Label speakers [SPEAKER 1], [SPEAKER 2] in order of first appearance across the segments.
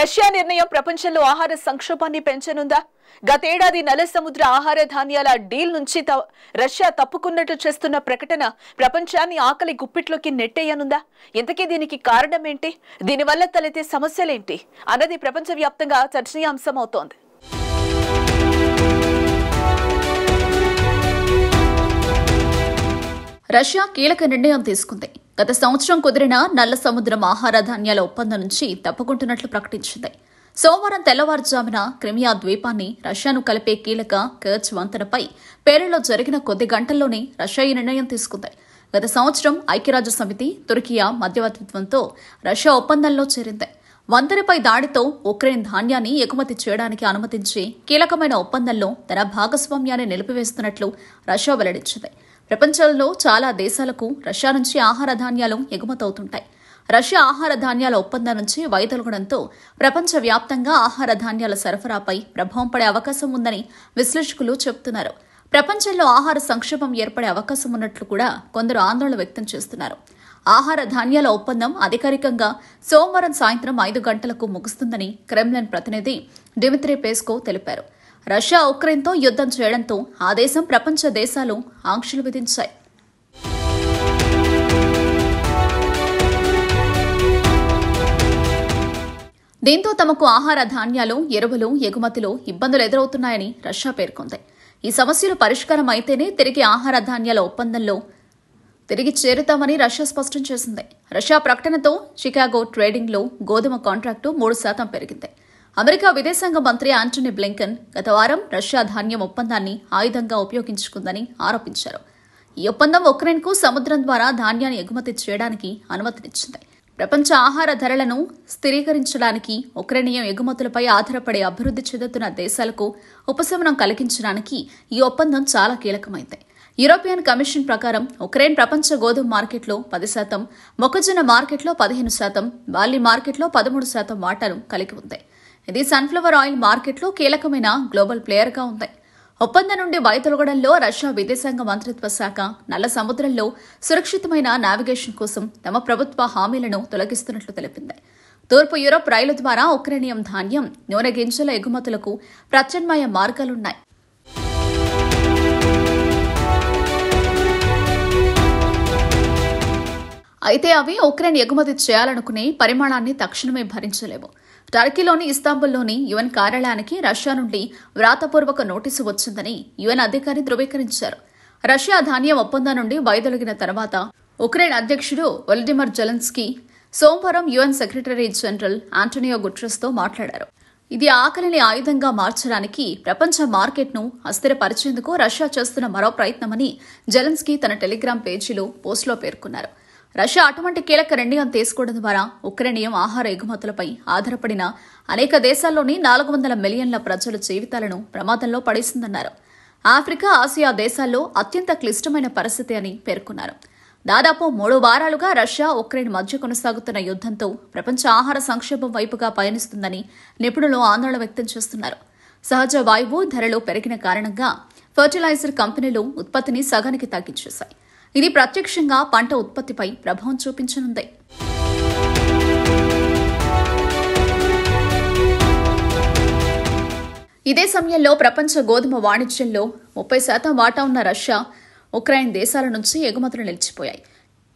[SPEAKER 1] Russia నిర్ణయం ప్రపంచంలో ఆహార సంక్షోభాన్ని పెంచనుందా గతేడాది నల సముద్ర ఆహార ధాన్యాల డీల్ నుంచి రష్యా తప్పుకున్నట్టు చేస్తున్న ప్రకటన ప్రపంచాన్ని ఆకలి గుప్పిట్లోకి నెట్టేయనుందా ఇంతకీ దీనికి కారణం ఏంటి దీనివల్ల తలెత్తే సమస్యలేంటి అన్నది ప్రపంచవ్యాప్తంగా చర్చనీయాంశం అవుతోంది రష్యా కీలక నిర్ణయం తీసుకుంది గత సంవత్సరం కుదిరిన నల్ల సముద్రం ఆహార ధాన్యాల ఒప్పందం నుంచి తప్పుకుంటున్నట్లు ప్రకటించింది సోమవారం తెల్లవారుజామున క్రిమియా ద్వీపాన్ని రష్యాను కలిపే కీలక కర్చ్ వంతెనపై పేరులో జరిగిన కొద్ది గంటల్లోనే రష్యా ఈ నిర్ణయం తీసుకుంది గత సంవత్సరం ఐక్యరాజ్య సమితి తుర్కియా మధ్యవర్తిత్వంతో రష్యా ఒప్పందంలో చేరింది వంతెనపై దాడితో ఉక్రెయిన్ ధాన్యాన్ని ఎగుమతి చేయడానికి అనుమతించి కీలకమైన ఒప్పందంలో తన భాగస్వామ్యాన్ని నిలిపివేస్తున్నట్లు రష్యా వెల్లడించింది ప్రపంచంలో చాలా దేశాలకు రష్యా నుంచి ఆహార ధాన్యాలు ఎగుమతవుతుంటాయి రష్యా ఆహార ధాన్యాల ఒప్పందం నుంచి వైదొలగడంతో ప్రపంచవ్యాప్తంగా ఆహార ధాన్యాల సరఫరాపై ప్రభావం పడే అవకాశం ఉందని విశ్లేషకులు చెబుతున్నారు ప్రపంచంలో ఆహార సంక్షోభం ఏర్పడే అవకాశం ఉన్నట్లు కూడా కొందరు ఆందోళన వ్యక్తం చేస్తున్నారు ఆహార ధాన్యాల ఒప్పందం అధికారికంగా సోమవారం సాయంత్రం ఐదు గంటలకు ముగుస్తుందని క్రెమ్లిన్ ప్రతినిధి డిమిత్రి పేస్కో తెలిపారు రష్యా ఉక్రెయిన్తో యుద్ధం చేయడంతో ఆ దేశం ప్రపంచ దేశాలు ఆంక్షలు విధించాయి దీంతో తమకు ఆహార ధాన్యాలు ఎరువులు ఎగుమతులు ఇబ్బందులు ఎదురవుతున్నాయని రష్యా పేర్కొంది ఈ సమస్యలు పరిష్కారం అయితేనే తిరిగి ఆహార ధాన్యాల ఒప్పందంలో తిరిగి చేరుతామని రష్యా స్పష్టం చేసింది రష్యా ప్రకటనతో చికాగో ట్రేడింగ్లో గోధుమ కాంట్రాక్టు మూడు శాతం పెరిగింది అమెరికా విదేశాంగ మంత్రి ఆంటనీ బ్లింకన్ గత వారం రష్యా ధాన్యం ఒప్పందాన్ని ఆయుధంగా ఉపయోగించుకుందని ఆరోపించారు ఈ ఒప్పందం ఉక్రెయిన్కు సముద్రం ద్వారా ధాన్యాన్ని ఎగుమతి చేయడానికి అనుమతినిచ్చింది ప్రపంచ ఆహార ధరలను స్థిరీకరించడానికి ఉక్రెనియం ఎగుమతులపై ఆధారపడి అభివృద్ధి చెందుతున్న దేశాలకు ఉపశమనం కలిగించడానికి ఈ ఒప్పందం చాలా కీలకమైంది యూరోపియన్ కమిషన్ ప్రకారం ఉక్రెయిన్ ప్రపంచ గోధుమ మార్కెట్లో పది శాతం మొక్కజొన్న మార్కెట్లో పదిహేను శాతం బార్లీ మార్కెట్లో పదమూడు శాతం వాటాను కలిగి ఉంది ఇది సన్ఫ్లవర్ ఆయిల్ మార్కెట్లో కీలకమైన గ్లోబల్ ప్లేయర్గా ఉంది ఒప్పందం నుండి బయతొలగడంలో రష్యా విదేశాంగ మంత్రిత్వ శాఖ నల్ల సముద్రంలో సురక్షితమైన నావిగేషన్ కోసం తమ ప్రభుత్వ హామీలను తొలగిస్తున్నట్లు తెలిపింది తూర్పు యూరోప్ రైలు ద్వారా ఉక్రేనియం ధాన్యం నూనె గింజల ఎగుమతులకు ప్రత్యామ్నాయ మార్గాలున్నాయి అయితే అవి ఉక్రెయిన్ ఎగుమతి చేయాలనుకునే పరిమాణాన్ని తక్షణమే భరించలేవు టర్కీలోని ఇస్తాంబుల్లోని యుఎన్ కార్యాలయానికి రష్యా నుండి వ్రాతపూర్వక నోటీసు వచ్చిందని యుఎన్ అధికారి ధృవీకరించారు రష్యా ధాన్యం ఒప్పందం నుండి వైదొలిగిన తర్వాత ఉక్రెయిన్ అధ్యక్షుడు వల్డిమర్ జలెన్స్కీ సోమవారం యుఎన్ సెక్రటరీ జనరల్ ఆంటోనియో గుట్రస్తో మాట్లాడారు ఇది ఆకలిని ఆయుధంగా మార్చడానికి ప్రపంచ మార్కెట్ను అస్థిరపరిచేందుకు రష్యా చేస్తున్న మరో ప్రయత్నమని జలెన్స్కీ తన టెలిగ్రామ్ పేజీలో పోస్టులో పేర్కొన్నారు రష్యా అటువంటి కీలక నిర్ణయం తీసుకోవడం ద్వారా ఉక్రేనియం ఆహార ఎగుమతులపై ఆధారపడిన అనేక దేశాల్లోని నాలుగు వందల మిలియన్ల ప్రజల జీవితాలను ప్రమాదంలో పడేసిందన్నారు ఆఫ్రికా ఆసియా దేశాల్లో అత్యంత క్లిష్టమైన పరిస్థితి అని పేర్కొన్నారు దాదాపు మూడు వారాలుగా రష్యా ఉక్రెయిన్ మధ్య కొనసాగుతున్న యుద్దంతో ప్రపంచ ఆహార సంక్షేమం వైపుగా పయనిస్తుందని నిపుణులు ఆందోళన వ్యక్తం చేస్తున్నారు సహజ వాయువు ధరలు పెరిగిన కారణంగా ఫర్టిలైజర్ కంపెనీలు ఉత్పత్తిని సగానికి తగ్గించేశాయి ఇది ప్రత్యక్షంగా పంట ఉత్పత్తిపై ప్రభావం చూపించనుంది ఇదే సమయంలో ప్రపంచ గోధుమ వాణిజ్యంలో ముప్పై శాతం వాటా ఉన్న రష్యా ఉక్రెయిన్ దేశాల నుంచి ఎగుమతులు నిలిచిపోయాయి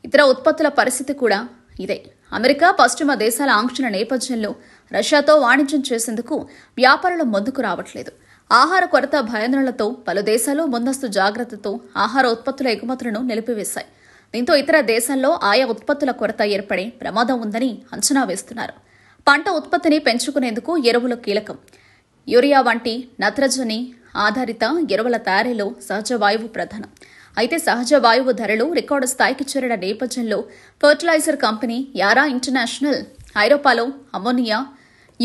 [SPEAKER 1] ఇతర ఉత్పత్తుల పరిస్థితి కూడా ఇదే అమెరికా పశ్చిమ దేశాల ఆంక్షల నేపథ్యంలో రష్యాతో వాణిజ్యం చేసేందుకు వ్యాపారులు ముందుకు రావట్లేదు ఆహార కొరత భయాందోళనలతో పలు దేశాలు ముందస్తు జాగ్రత్తతో ఆహార ఉత్పత్తుల ఎగుమతులను నిలిపివేశాయి దీంతో ఇతర దేశాల్లో ఆయా ఉత్పత్తుల కొరత ఏర్పడే ప్రమాదం ఉందని అంచనా వేస్తున్నారు పంట ఉత్పత్తిని పెంచుకునేందుకు ఎరువులు కీలకం యూరియా వంటి నత్రజని ఆధారిత ఎరువుల తయారీలో సహజ వాయువు ప్రధానం అయితే సహజ వాయువు ధరలు రికార్డు స్థాయికి చేరిన నేపథ్యంలో ఫర్టిలైజర్ కంపెనీ యారా ఇంటర్నేషనల్ ఐరోపాలో అమోనియా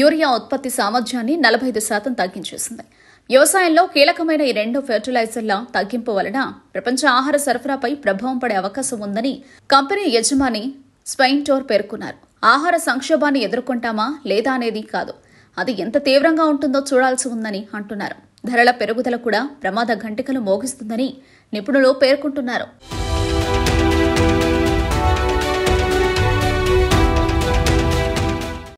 [SPEAKER 1] యూరియా ఉత్పత్తి సామర్థ్యాన్ని నలభై ఐదు శాతం తగ్గించేసింది వ్యవసాయంలో కీలకమైన ఈ రెండు ఫెర్టిలైజర్ల తగ్గింపు వలన ప్రపంచ ఆహార సరఫరాపై ప్రభావం పడే అవకాశం ఉందని కంపెనీ యజమాని స్వైన్ టోర్ పేర్కొన్నారు ఆహార సంక్షోభాన్ని ఎదుర్కొంటామా లేదా అనేది కాదు అది ఎంత తీవ్రంగా ఉంటుందో చూడాల్సి ఉందని అంటున్నారు ధరల పెరుగుదల కూడా ప్రమాద ఘంటికలు మోగిస్తుందని నిపుణులు పేర్కొంటున్నారు